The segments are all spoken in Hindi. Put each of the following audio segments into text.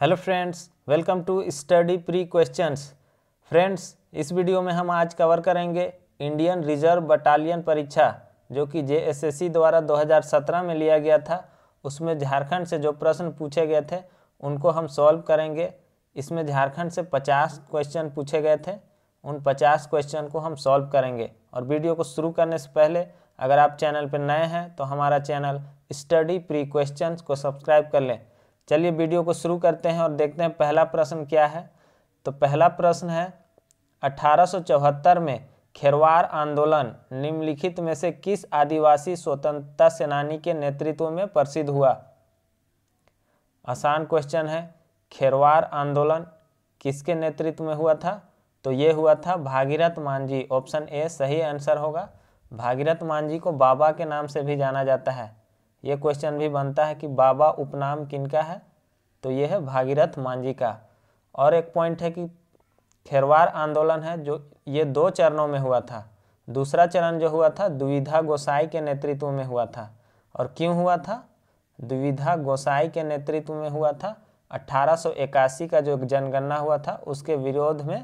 hello friends welcome to study pre questions friends इस वीडियो में हम आज कवर करेंगे इंडियन रिजर्व बटालियन परीक्षा जो कि जे द्वारा 2017 में लिया गया था उसमें झारखंड से जो प्रश्न पूछे गए थे उनको हम सॉल्व करेंगे इसमें झारखंड से 50 क्वेश्चन पूछे गए थे उन 50 क्वेश्चन को हम सॉल्व करेंगे और वीडियो को शुरू करने से पहले अगर आप चैनल पर नए हैं तो हमारा चैनल स्टडी प्री क्वेश्चन को सब्सक्राइब कर लें चलिए वीडियो को शुरू करते हैं और देखते हैं पहला प्रश्न क्या है तो पहला प्रश्न है अठारह में खेरवार आंदोलन निम्नलिखित में से किस आदिवासी स्वतंत्रता सेनानी के नेतृत्व में प्रसिद्ध हुआ आसान क्वेश्चन है खेरवार आंदोलन किसके नेतृत्व में हुआ था तो ये हुआ था भागीरथ मांझी ऑप्शन ए सही आंसर होगा भागीरथ मांझी को बाबा के नाम से भी जाना जाता है ये क्वेश्चन भी बनता है कि बाबा उपनाम किनका है तो ये है भागीरथ मांझी का और एक पॉइंट है कि खेरवार आंदोलन है जो ये दो चरणों में हुआ था दूसरा चरण जो हुआ था द्विधा गोसाई के नेतृत्व में हुआ था और क्यों हुआ था द्विधा गोसाई के नेतृत्व में हुआ था अट्ठारह का जो जनगणना हुआ था उसके विरोध में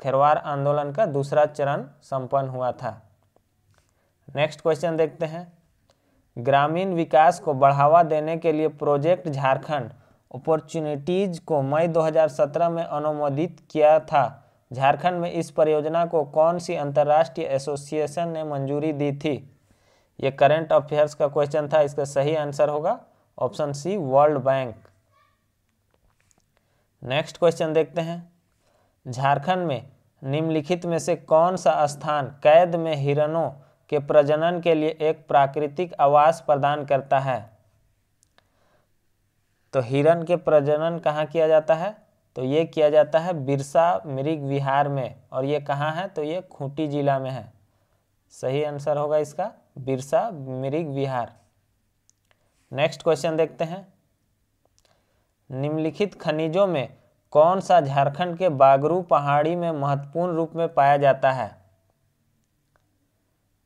खेरवार आंदोलन का दूसरा चरण संपन्न हुआ था नेक्स्ट क्वेश्चन देखते हैं ग्रामीण विकास को बढ़ावा देने के लिए प्रोजेक्ट झारखंड अपॉर्चुनिटीज़ को मई 2017 में अनुमोदित किया था झारखंड में इस परियोजना को कौन सी अंतर्राष्ट्रीय एसोसिएशन ने मंजूरी दी थी ये करंट अफेयर्स का क्वेश्चन था इसका सही आंसर होगा option C world bank next question देखते हैं झारखंड में निम्नलिखित में से कौन सा स्थान कैद में हिरणों के प्रजनन के लिए एक प्राकृतिक आवास प्रदान करता है तो हिरण के प्रजनन कहाँ किया जाता है तो ये किया जाता है बिरसा मृग विहार में और ये कहाँ है तो ये खूंटी जिला में है सही आंसर होगा इसका बिरसा मृग विहार नेक्स्ट क्वेश्चन देखते हैं निम्नलिखित खनिजों में कौन सा झारखंड के बागरू पहाड़ी में महत्वपूर्ण रूप में पाया जाता है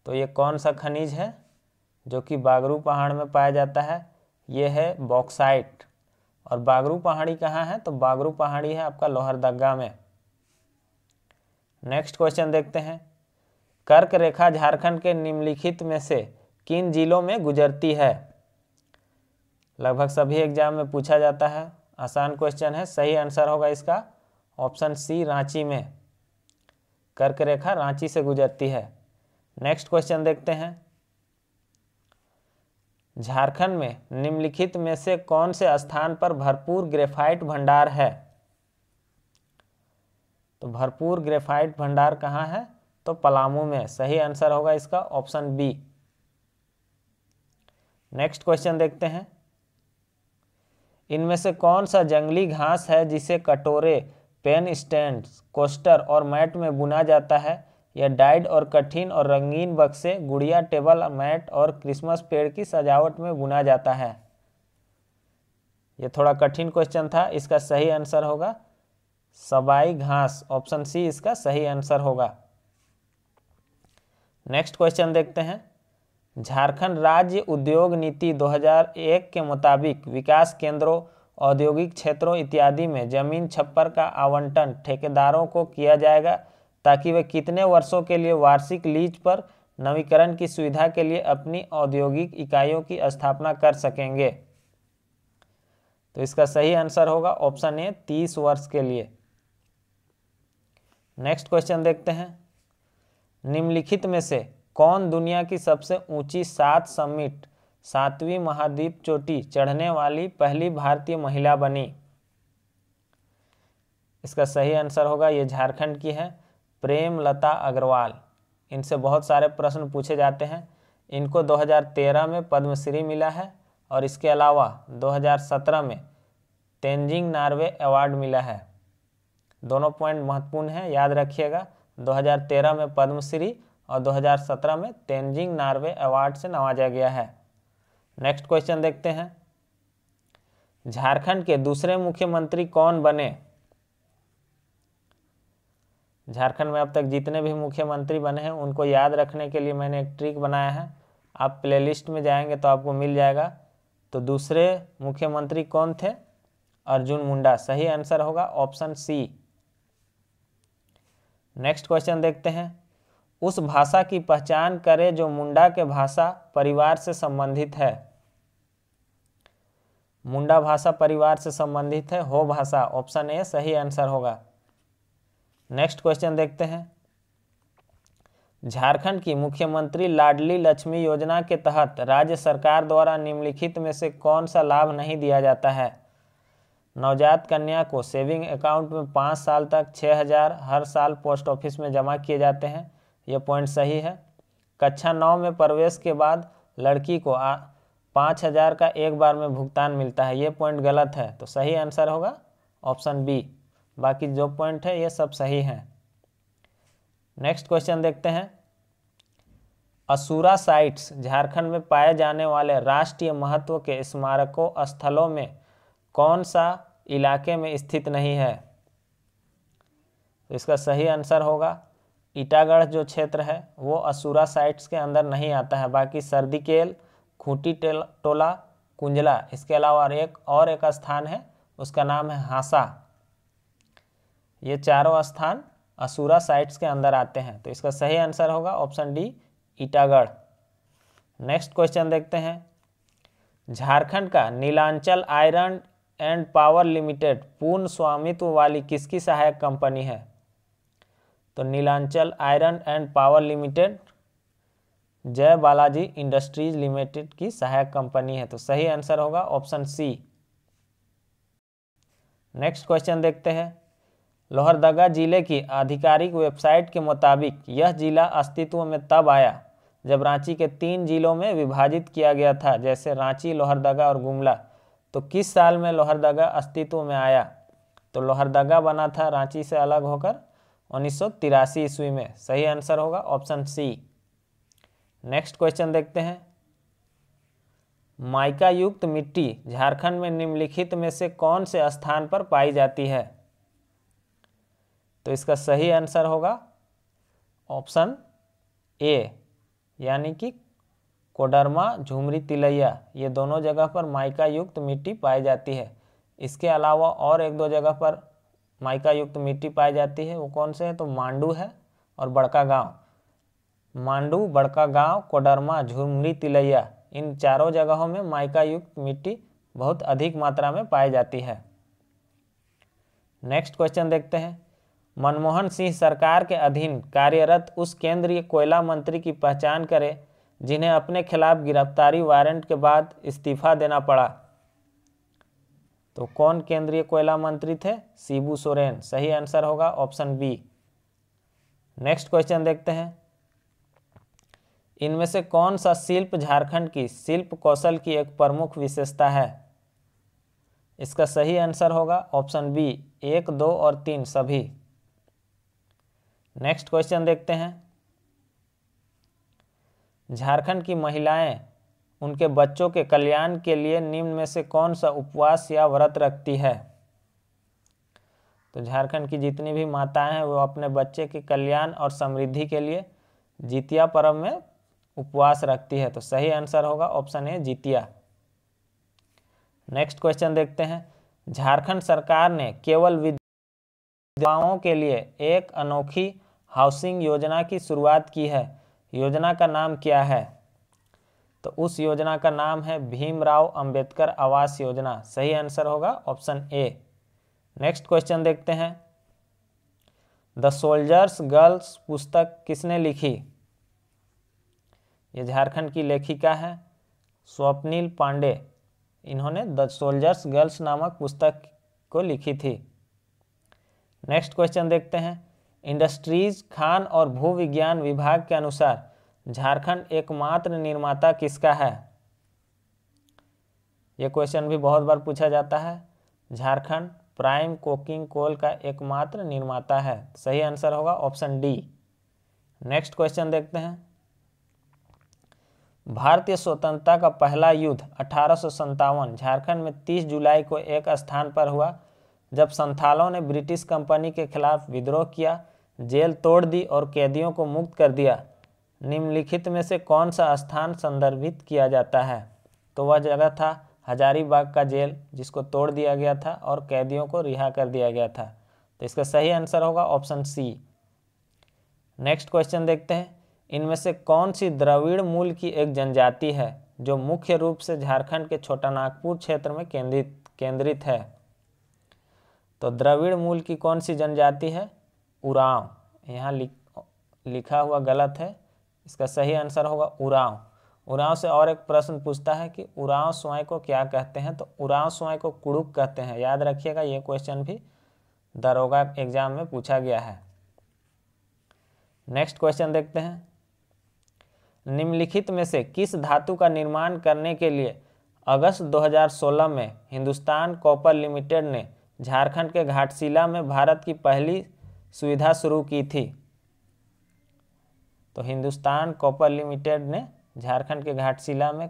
तो ये कौन सा खनिज है जो कि बागरू पहाड़ में पाया जाता है ये है बॉक्साइट और बागरू पहाड़ी कहाँ है तो बागरू पहाड़ी है आपका लोहरदगा में नेक्स्ट क्वेश्चन देखते हैं कर्क रेखा झारखंड के निम्नलिखित में से किन जिलों में गुजरती है लगभग सभी एग्जाम में पूछा जाता है आसान क्वेश्चन है सही आंसर होगा इसका ऑप्शन सी रांची में कर्क रेखा रांची से गुजरती है नेक्स्ट क्वेश्चन देखते हैं झारखंड में निम्नलिखित में से कौन से स्थान पर भरपूर ग्रेफाइट भंडार है तो भरपूर ग्रेफाइट भंडार कहाँ है तो पलामू में सही आंसर होगा इसका ऑप्शन बी नेक्स्ट क्वेश्चन देखते हैं इनमें से कौन सा जंगली घास है जिसे कटोरे पेन स्टैंड कोस्टर और मैट में बुना जाता है यह डाइड और कठिन और रंगीन बक्से गुड़िया टेबल मैट और क्रिसमस पेड़ की सजावट में बुना जाता है यह थोड़ा कठिन क्वेश्चन था इसका सही आंसर होगा सबाई घास ऑप्शन सी इसका सही आंसर होगा नेक्स्ट क्वेश्चन देखते हैं झारखंड राज्य उद्योग नीति 2001 के मुताबिक विकास केंद्रों औद्योगिक क्षेत्रों इत्यादि में जमीन छप्पर का आवंटन ठेकेदारों को किया जाएगा ताकि वे कितने वर्षों के लिए वार्षिक लीज पर नवीकरण की सुविधा के लिए अपनी औद्योगिक इकाइयों की स्थापना कर सकेंगे तो इसका सही आंसर होगा ऑप्शन ए तीस वर्ष के लिए नेक्स्ट क्वेश्चन देखते हैं निम्नलिखित में से कौन दुनिया की सबसे ऊंची सात समिट सातवीं महाद्वीप चोटी चढ़ने वाली पहली भारतीय महिला बनी इसका सही आंसर होगा ये झारखंड की है प्रेम लता अग्रवाल इनसे बहुत सारे प्रश्न पूछे जाते हैं इनको 2013 में पद्मश्री मिला है और इसके अलावा 2017 में तेंजिंग नार्वे अवार्ड मिला है दोनों पॉइंट महत्वपूर्ण हैं याद रखिएगा 2013 में पद्मश्री और 2017 में तेंजिंग नार्वे अवार्ड से नवाजा गया है नेक्स्ट क्वेश्चन देखते हैं झारखंड के दूसरे मुख्यमंत्री कौन बने झारखंड में अब तक जितने भी मुख्यमंत्री बने हैं उनको याद रखने के लिए मैंने एक ट्रिक बनाया है आप प्लेलिस्ट में जाएंगे तो आपको मिल जाएगा तो दूसरे मुख्यमंत्री कौन थे अर्जुन मुंडा सही आंसर होगा ऑप्शन सी नेक्स्ट क्वेश्चन देखते हैं उस भाषा की पहचान करें जो मुंडा के भाषा परिवार से संबंधित है मुंडा भाषा परिवार से संबंधित है हो भाषा ऑप्शन ए सही आंसर होगा नेक्स्ट क्वेश्चन देखते हैं झारखंड की मुख्यमंत्री लाडली लक्ष्मी योजना के तहत राज्य सरकार द्वारा निम्नलिखित में से कौन सा लाभ नहीं दिया जाता है नवजात कन्या को सेविंग अकाउंट में पाँच साल तक छः हज़ार हर साल पोस्ट ऑफिस में जमा किए जाते हैं यह पॉइंट सही है कक्षा नौ में प्रवेश के बाद लड़की को पाँच हज़ार का एक बार में भुगतान मिलता है ये पॉइंट गलत है तो सही आंसर होगा ऑप्शन बी बाकी जो पॉइंट है ये सब सही हैं नेक्स्ट क्वेश्चन देखते हैं असुरा साइट्स झारखंड में पाए जाने वाले राष्ट्रीय महत्व के स्मारकों स्थलों में कौन सा इलाके में स्थित नहीं है तो इसका सही आंसर होगा ईटागढ़ जो क्षेत्र है वो असुरा साइट्स के अंदर नहीं आता है बाकी सर्दिकेल खूंटी टोला कुंजला इसके अलावा एक और एक स्थान है उसका नाम है हासा ये चारों स्थान असुरा साइट्स के अंदर आते हैं तो इसका सही आंसर होगा option D Itagarh next question देखते हैं झारखंड का Nilanchal iron and power limited पूर्ण स्वामित्व वाली किसकी सहायक कंपनी है तो Nilanchal iron and power limited Jai Balaji industries limited की सहायक कंपनी है तो सही आंसर होगा ऑप्शन सी नेक्स्ट क्वेश्चन देखते हैं लोहरदगा जिले की आधिकारिक वेबसाइट के मुताबिक यह जिला अस्तित्व में तब आया जब रांची के तीन जिलों में विभाजित किया गया था जैसे रांची लोहरदगा और गुमला तो किस साल में लोहरदगा अस्तित्व में आया तो लोहरदगा बना था रांची से अलग होकर उन्नीस ईस्वी में सही आंसर होगा ऑप्शन सी नेक्स्ट क्वेश्चन देखते हैं माइका युक्त मिट्टी झारखंड में निम्नलिखित में से कौन से स्थान पर पाई जाती है तो इसका सही आंसर होगा ऑप्शन ए यानी कि कोडरमा झुमरी तिलैया ये दोनों जगह पर माइका युक्त मिट्टी पाई जाती है इसके अलावा और एक दो जगह पर माइका युक्त मिट्टी पाई जाती है वो कौन से हैं तो मांडू है और बड़का गांव मांडू बड़का गांव कोडरमा झुमरी तिलैया इन चारों जगहों में माइका युक्त मिट्टी बहुत अधिक मात्रा में पाई जाती है नेक्स्ट क्वेश्चन देखते हैं मनमोहन सिंह सरकार के अधीन कार्यरत उस केंद्रीय कोयला मंत्री की पहचान करें जिन्हें अपने खिलाफ गिरफ्तारी वारंट के बाद इस्तीफा देना पड़ा तो कौन केंद्रीय कोयला मंत्री थे सीबू सोरेन सही आंसर होगा ऑप्शन बी नेक्स्ट क्वेश्चन देखते हैं इनमें से कौन सा शिल्प झारखंड की शिल्प कौशल की एक प्रमुख विशेषता है इसका सही आंसर होगा ऑप्शन बी एक दो और तीन सभी नेक्स्ट क्वेश्चन देखते हैं झारखंड की महिलाएं उनके बच्चों के कल्याण के लिए निम्न में से कौन सा उपवास या व्रत रखती है तो झारखंड की जितनी भी माताएं हैं वो अपने बच्चे के कल्याण और समृद्धि के लिए जितिया पर्व में उपवास रखती है तो सही आंसर होगा option A Jitiya next question देखते हैं झारखंड सरकार ने केवल विधवाओं के लिए एक अनोखी हाउसिंग योजना की शुरुआत की है योजना का नाम क्या है तो उस योजना का नाम है भीमराव अंबेडकर आवास योजना सही आंसर होगा ऑप्शन ए नेक्स्ट क्वेश्चन देखते हैं द सोल्जर्स गर्ल्स पुस्तक किसने लिखी ये झारखंड की लेखिका है स्वप्निल पांडे इन्होंने द सोल्जर्स गर्ल्स नामक पुस्तक को लिखी थी नेक्स्ट क्वेश्चन देखते हैं इंडस्ट्रीज खान और भू विज्ञान विभाग के अनुसार झारखंड एकमात्र निर्माता किसका है ये क्वेश्चन भी बहुत बार पूछा जाता है झारखंड प्राइम कोकिंग कोल का एकमात्र निर्माता है सही आंसर होगा ऑप्शन डी नेक्स्ट क्वेश्चन देखते हैं भारतीय स्वतंत्रता का पहला युद्ध अठारह झारखंड में 30 जुलाई को एक स्थान पर हुआ जब संथालों ने ब्रिटिश कंपनी के खिलाफ विद्रोह किया जेल तोड़ दी और कैदियों को मुक्त कर दिया निम्नलिखित में से कौन सा स्थान संदर्भित किया जाता है तो वह जगह था हजारीबाग का जेल जिसको तोड़ दिया गया था और कैदियों को रिहा कर दिया गया था तो इसका सही आंसर होगा ऑप्शन सी नेक्स्ट क्वेश्चन देखते हैं इनमें से कौन सी द्रविड़ मूल की एक जनजाति है जो मुख्य रूप से झारखंड के छोटा नागपुर क्षेत्र में केंद्रित केंद्रित है तो द्रविड़ मूल की कौन सी जनजाति है उराव यहाँ लिख लिखा हुआ गलत है इसका सही आंसर होगा उराव उराव से और एक प्रश्न पूछता है कि उराव स्वाय को क्या कहते हैं तो उराव स्वाय को कुड़ुक कहते हैं याद रखिएगा ये क्वेश्चन भी दरोगा एग्जाम में पूछा गया है नेक्स्ट क्वेश्चन देखते हैं निम्नलिखित में से किस धातु का निर्माण करने के लिए अगस्त 2016 में हिंदुस्तान कॉपर लिमिटेड ने झारखंड के घाटशिला में भारत की पहली सुविधा शुरू की थी तो हिंदुस्तान कॉपर लिमिटेड ने झारखंड के घाटशिला में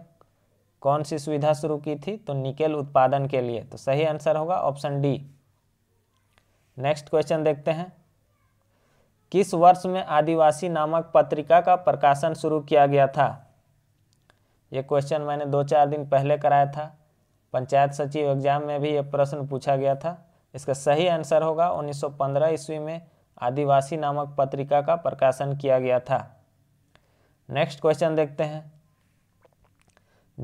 कौन सी सुविधा शुरू की थी तो निकेल उत्पादन के लिए तो सही आंसर होगा ऑप्शन डी नेक्स्ट क्वेश्चन देखते हैं किस वर्ष में आदिवासी नामक पत्रिका का प्रकाशन शुरू किया गया था ये क्वेश्चन मैंने दो चार दिन पहले कराया था पंचायत सचिव एग्जाम में भी यह प्रश्न पूछा गया था इसका सही आंसर होगा 1915 ईस्वी में आदिवासी नामक पत्रिका का प्रकाशन किया गया था नेक्स्ट क्वेश्चन देखते हैं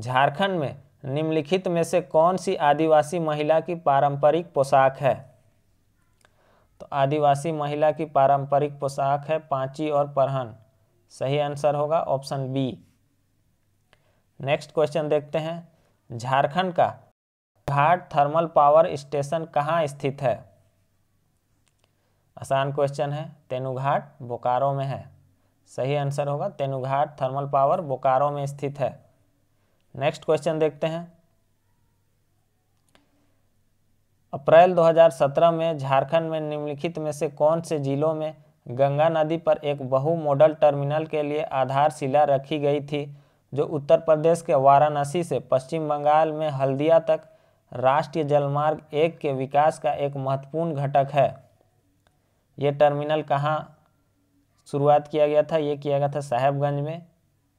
झारखंड में निम्नलिखित में से कौन सी आदिवासी महिला की पारंपरिक पोशाक है तो आदिवासी महिला की पारंपरिक पोशाक है पांची और परहन सही आंसर होगा ऑप्शन बी नेक्स्ट क्वेश्चन देखते हैं झारखंड का घाट थर्मल पावर स्टेशन कहाँ स्थित है आसान क्वेश्चन है तेनुघाट बोकारो में है सही आंसर होगा तेनुघाट थर्मल पावर बोकारो में स्थित है नेक्स्ट क्वेश्चन देखते हैं अप्रैल 2017 में झारखंड में निम्नलिखित में से कौन से जिलों में गंगा नदी पर एक बहु मॉडल टर्मिनल के लिए आधारशिला रखी गई थी जो उत्तर प्रदेश के वाराणसी से पश्चिम बंगाल में हल्दिया तक राष्ट्रीय जलमार्ग एक के विकास का एक महत्वपूर्ण घटक है ये टर्मिनल कहाँ शुरुआत किया गया था ये किया गया था साहेबगंज में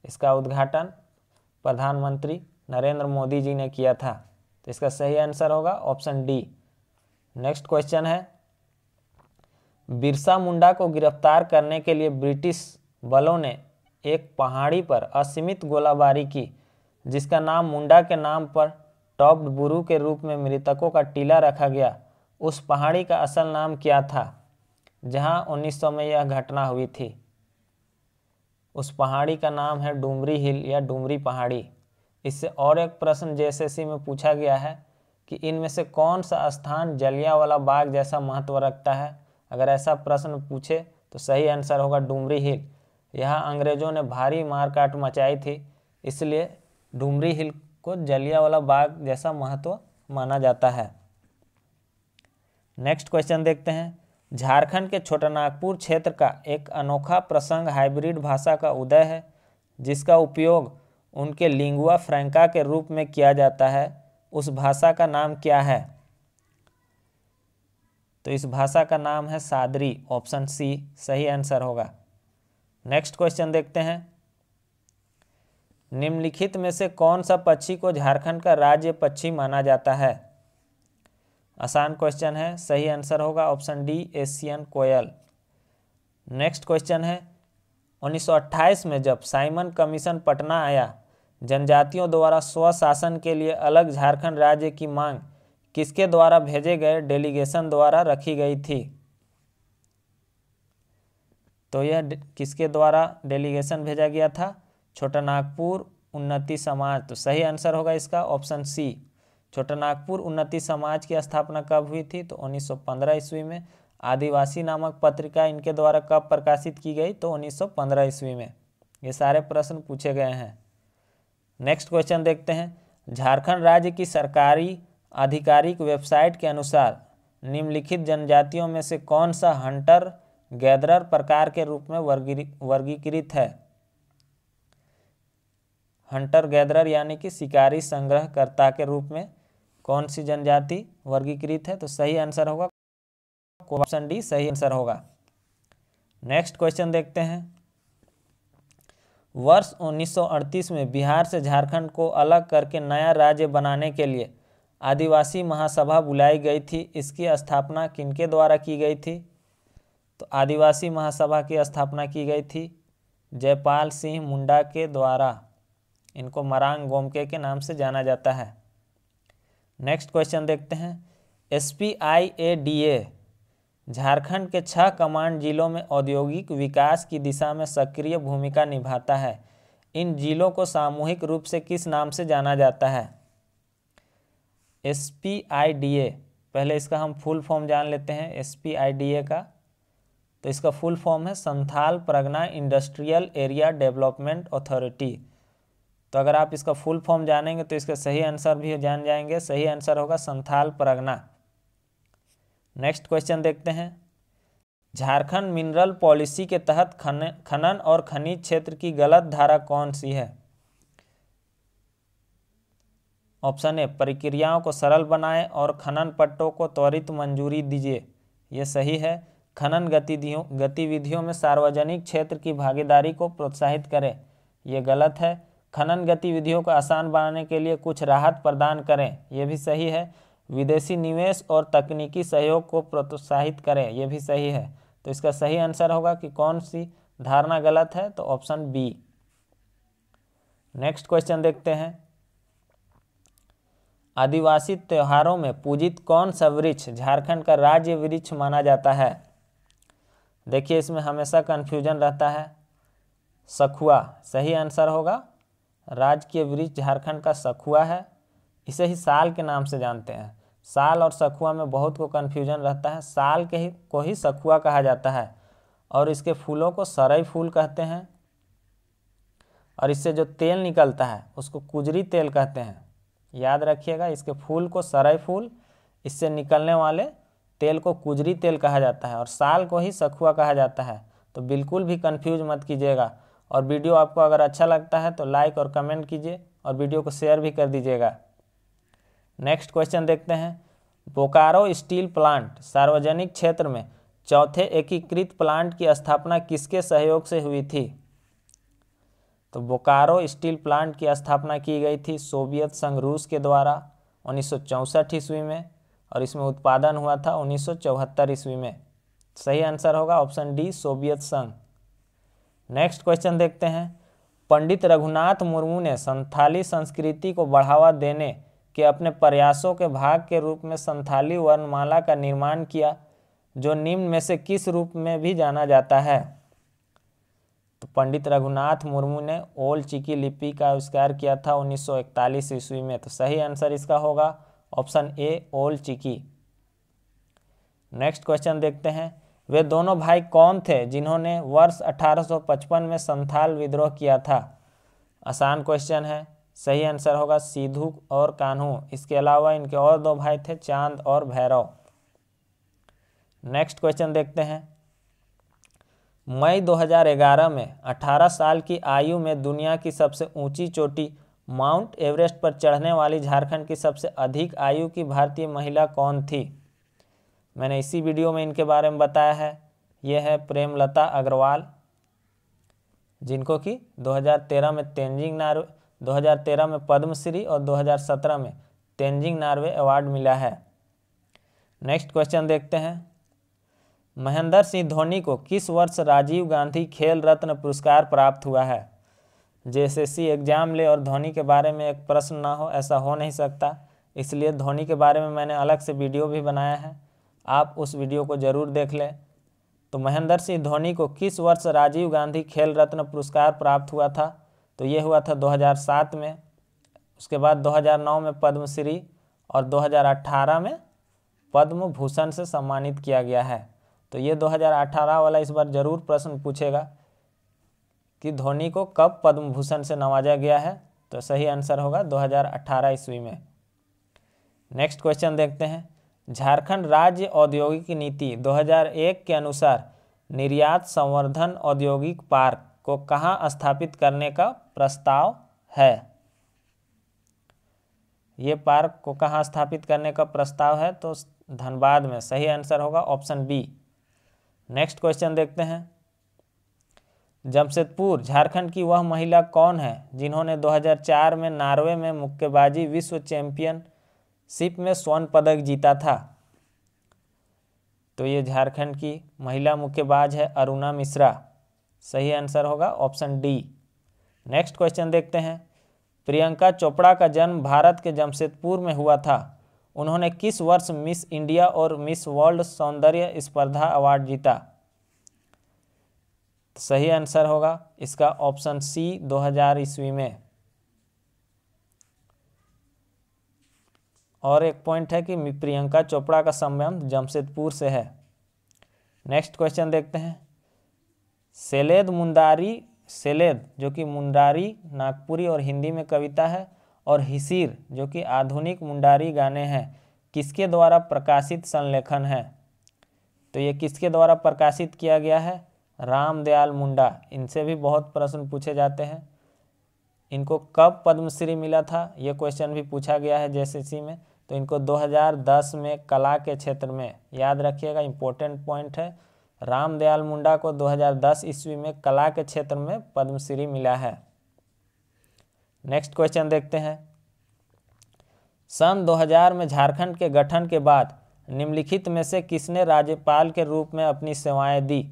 इसका उद्घाटन प्रधानमंत्री नरेंद्र मोदी जी ने किया था तो इसका सही आंसर होगा ऑप्शन डी नेक्स्ट क्वेश्चन है बिरसा मुंडा को गिरफ्तार करने के लिए ब्रिटिश बलों ने एक पहाड़ी पर असीमित गोलाबारी की जिसका नाम मुंडा के नाम पर टॉप्ड बुरू के रूप में मृतकों का टीला रखा गया उस पहाड़ी का असल नाम क्या था जहां 1900 में यह घटना हुई थी उस पहाड़ी का नाम है डूमरी हिल या डूमरी पहाड़ी इससे और एक प्रश्न जेएसएससी में पूछा गया है कि इनमें से कौन सा स्थान जलियावाला बाग जैसा महत्व रखता है अगर ऐसा प्रश्न पूछे तो सही आंसर होगा डूमरी हिल यहाँ अंग्रेज़ों ने भारी मारकाट मचाई थी इसलिए डूमरी हिल को जलियावाला बाग जैसा महत्व माना जाता है नेक्स्ट क्वेश्चन देखते हैं झारखंड के छोटानागपुर क्षेत्र का एक अनोखा प्रसंग हाइब्रिड भाषा का उदय है जिसका उपयोग उनके लिंगुआ फ्रैंका के रूप में किया जाता है उस भाषा का नाम क्या है तो इस भाषा का नाम है सादरी ऑप्शन सी सही आंसर होगा नेक्स्ट क्वेश्चन देखते हैं निम्नलिखित में से कौन सा पक्षी को झारखंड का राज्य पक्षी माना जाता है आसान क्वेश्चन है सही आंसर होगा option D Asian koel next question है 1928 में जब साइमन कमीशन पटना आया जनजातियों द्वारा स्वशासन के लिए अलग झारखंड राज्य की मांग किसके द्वारा भेजे गए डेलीगेशन द्वारा रखी गई थी तो यह किसके द्वारा डेलीगेशन भेजा गया था छोटा नागपुर उन्नति समाज तो सही आंसर होगा इसका ऑप्शन सी छोटा नागपुर उन्नति समाज की स्थापना कब हुई थी तो 1915 ईस्वी में आदिवासी नामक पत्रिका इनके द्वारा कब प्रकाशित की गई तो 1915 ईस्वी में ये सारे प्रश्न पूछे गए हैं नेक्स्ट क्वेश्चन देखते हैं झारखंड राज्य की सरकारी आधिकारिक वेबसाइट के अनुसार निम्नलिखित जनजातियों में से कौन सा हंटर गैदरर प्रकार के रूप में वर्गीकृत है हंटर गैदरर यानी कि शिकारी संग्रहकर्ता के रूप में कौन सी जनजाति वर्गीकृत है तो सही आंसर होगा ऑप्शन डी सही आंसर होगा नेक्स्ट क्वेश्चन देखते हैं वर्ष 1938 में बिहार से झारखंड को अलग करके नया राज्य बनाने के लिए आदिवासी महासभा बुलाई गई थी इसकी स्थापना किनके द्वारा की गई थी तो आदिवासी महासभा की स्थापना की गई थी जयपाल सिंह मुंडा के द्वारा इनको मरांग गोमके के नाम से जाना जाता है नेक्स्ट क्वेश्चन देखते हैं S P I A D A Jharkhand के छह कमांड जिलों में औद्योगिक विकास की दिशा में सक्रिय भूमिका निभाता है इन जिलों को सामूहिक रूप से किस नाम से जाना जाता है S P I D A पहले इसका हम फुल फॉर्म जान लेते हैं S P I D A का तो इसका फुल फॉर्म है Santhal Pargana industrial area development authority तो अगर आप इसका फुल फॉर्म जानेंगे तो इसका सही आंसर भी जान जाएंगे सही आंसर होगा संथाल परगना नेक्स्ट क्वेश्चन देखते हैं झारखंड मिनरल पॉलिसी के तहत खन खनन और खनिज क्षेत्र की गलत धारा कौन सी है ऑप्शन ए प्रक्रियाओं को सरल बनाएं और खनन पट्टों को त्वरित मंजूरी दीजिए ये सही है खनन गतिविधियों गतिविधियों में सार्वजनिक क्षेत्र की भागीदारी को प्रोत्साहित करें यह गलत है खनन गतिविधियों को आसान बनाने के लिए कुछ राहत प्रदान करें यह भी सही है विदेशी निवेश और तकनीकी सहयोग को प्रोत्साहित करें यह भी सही है तो इसका सही आंसर होगा कि कौन सी धारणा गलत है तो ऑप्शन बी नेक्स्ट क्वेश्चन देखते हैं आदिवासी त्योहारों में पूजित कौन सा वृक्ष झारखंड का राज्य वृक्ष माना जाता है देखिए इसमें हमेशा कन्फ्यूजन रहता है सखुआ सही आंसर होगा राजकीय वृक्ष झारखंड का सखुआ है इसे ही साल के नाम से जानते हैं साल और सखुआ में बहुत को कन्फ्यूजन रहता है साल के ही को ही सखुआ कहा जाता है और इसके फूलों को सरई फूल कहते हैं और इससे जो तेल निकलता है उसको कुजरी तेल कहते हैं याद रखिएगा इसके फूल को सरई फूल इससे निकलने वाले तेल को कुजरी तेल कहा जाता है और साल को ही सखुआ कहा जाता है तो बिल्कुल भी कन्फ्यूज मत कीजिएगा और वीडियो आपको अगर अच्छा लगता है तो लाइक और कमेंट कीजिए और वीडियो को शेयर भी कर दीजिएगा नेक्स्ट क्वेश्चन देखते हैं बोकारो स्टील प्लांट सार्वजनिक क्षेत्र में चौथे एकीकृत प्लांट की स्थापना किसके सहयोग से हुई थी तो बोकारो स्टील प्लांट की स्थापना की गई थी सोवियत संघ रूस के द्वारा उन्नीस ईस्वी में और इसमें उत्पादन हुआ था उन्नीस ईस्वी में सही आंसर होगा ऑप्शन डी सोवियत संघ नेक्स्ट क्वेश्चन देखते हैं पंडित रघुनाथ मुर्मू ने संथाली संस्कृति को बढ़ावा देने के अपने प्रयासों के भाग के रूप में संथाली वर्णमाला का निर्माण किया जो निम्न में से किस रूप में भी जाना जाता है तो पंडित रघुनाथ मुर्मू ने ओल्ड चिकी लिपि का आविष्कार किया था 1941 ईस्वी में तो सही आंसर इसका होगा option A Ol Chiki next question देखते हैं वे दोनों भाई कौन थे जिन्होंने वर्ष 1855 में संथाल विद्रोह किया था आसान क्वेश्चन है सही आंसर होगा सीधू और कान्हू इसके अलावा इनके और दो भाई थे चांद और भैरव नेक्स्ट क्वेश्चन देखते हैं मई 2011 में 18 साल की आयु में दुनिया की सबसे ऊंची चोटी माउंट एवरेस्ट पर चढ़ने वाली झारखंड की सबसे अधिक आयु की भारतीय महिला कौन थी मैंने इसी वीडियो में इनके बारे में बताया है ये है प्रेमलता अग्रवाल जिनको कि 2013 में तेंजिंग नार्वे 2013 में पद्मश्री और 2017 में तेंजिंग नार्वे अवार्ड मिला है नेक्स्ट क्वेश्चन देखते हैं महेंद्र सिंह धोनी को किस वर्ष राजीव गांधी खेल रत्न पुरस्कार प्राप्त हुआ है सी एग्जाम ले और धोनी के बारे में एक प्रश्न ना हो ऐसा हो नहीं सकता इसलिए धोनी के बारे में मैंने अलग से वीडियो भी बनाया है आप उस वीडियो को जरूर देख लें तो महेंद्र सिंह धोनी को किस वर्ष राजीव गांधी खेल रत्न पुरस्कार प्राप्त हुआ था तो ये हुआ था 2007 में उसके बाद 2009 में पद्मश्री और 2018 में पद्म भूषण से सम्मानित किया गया है तो ये 2018 वाला इस बार जरूर प्रश्न पूछेगा कि धोनी को कब पद्म भूषण से नवाजा गया है तो सही आंसर होगा 2018 ईस्वी में नेक्स्ट क्वेश्चन देखते हैं झारखंड राज्य औद्योगिक नीति 2001 के अनुसार निर्यात संवर्धन औद्योगिक पार्क को कहाँ स्थापित करने का प्रस्ताव है ये पार्क को कहाँ स्थापित करने का प्रस्ताव है तो धनबाद में सही आंसर होगा ऑप्शन बी नेक्स्ट क्वेश्चन देखते हैं जमशेदपुर झारखंड की वह महिला कौन है जिन्होंने 2004 में नार्वे में मुक्केबाजी विश्व चैंपियन सिप में स्वर्ण पदक जीता था तो ये झारखंड की महिला मुक्केबाज है अरुणा मिश्रा सही आंसर होगा ऑप्शन डी नेक्स्ट क्वेश्चन देखते हैं प्रियंका चोपड़ा का जन्म भारत के जमशेदपुर में हुआ था उन्होंने किस वर्ष मिस इंडिया और मिस वर्ल्ड सौंदर्य स्पर्धा अवार्ड जीता सही आंसर होगा इसका ऑप्शन सी 2000 ईस्वी में और एक पॉइंट है कि प्रियंका चोपड़ा का संबंध जमशेदपुर से है नेक्स्ट क्वेश्चन देखते हैं सेलेद मुंडारी सेलेद जो कि मुंडारी नागपुरी और हिंदी में कविता है और हिसीर जो कि आधुनिक मुंडारी गाने हैं किसके द्वारा प्रकाशित संलेखन है तो ये किसके द्वारा प्रकाशित किया गया है रामदयाल मुंडा इनसे भी बहुत प्रश्न पूछे जाते हैं इनको कब पद्मश्री मिला था ये क्वेश्चन भी पूछा गया है जेसीसी में तो इनको 2010 में कला के क्षेत्र में याद रखिएगा इम्पोर्टेंट पॉइंट है रामदयाल मुंडा को 2010 ईस्वी में कला के क्षेत्र में पद्मश्री मिला है नेक्स्ट क्वेश्चन देखते हैं सन 2000 में झारखंड के गठन के बाद निम्नलिखित में से किसने राज्यपाल के रूप में अपनी सेवाएं दी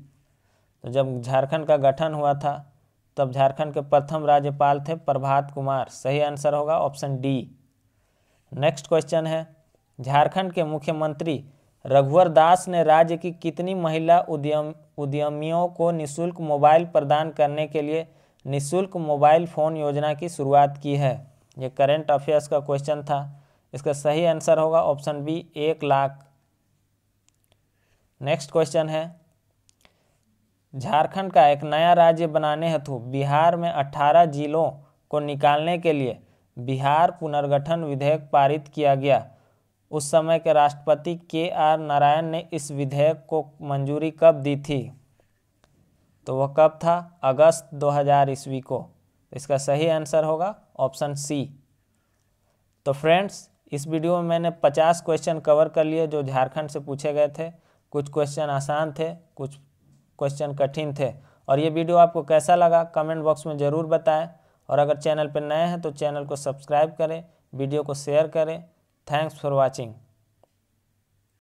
तो जब झारखंड का गठन हुआ था तब झारखंड के प्रथम राज्यपाल थे प्रभात कुमार सही आंसर होगा ऑप्शन डी नेक्स्ट क्वेश्चन है झारखंड के मुख्यमंत्री रघुवर दास ने राज्य की कितनी महिला उद्यम उद्यमियों को निशुल्क मोबाइल प्रदान करने के लिए निशुल्क मोबाइल फ़ोन योजना की शुरुआत की है ये करेंट अफेयर्स का क्वेश्चन था इसका सही आंसर होगा ऑप्शन बी एक लाख नेक्स्ट क्वेश्चन है झारखंड का एक नया राज्य बनाने हेतु बिहार में 18 जिलों को निकालने के लिए बिहार पुनर्गठन विधेयक पारित किया गया उस समय के राष्ट्रपति के आर नारायण ने इस विधेयक को मंजूरी कब दी थी तो वह कब था अगस्त 2000 ईस्वी को इसका सही आंसर होगा ऑप्शन सी तो फ्रेंड्स इस वीडियो में मैंने 50 क्वेश्चन कवर कर लिए जो झारखंड से पूछे गए थे कुछ क्वेश्चन आसान थे कुछ क्वेश्चन कठिन थे और ये वीडियो आपको कैसा लगा कमेंट बॉक्स में ज़रूर बताएं और अगर चैनल पर नए हैं तो चैनल को सब्सक्राइब करें वीडियो को शेयर करें थैंक्स फॉर वॉचिंग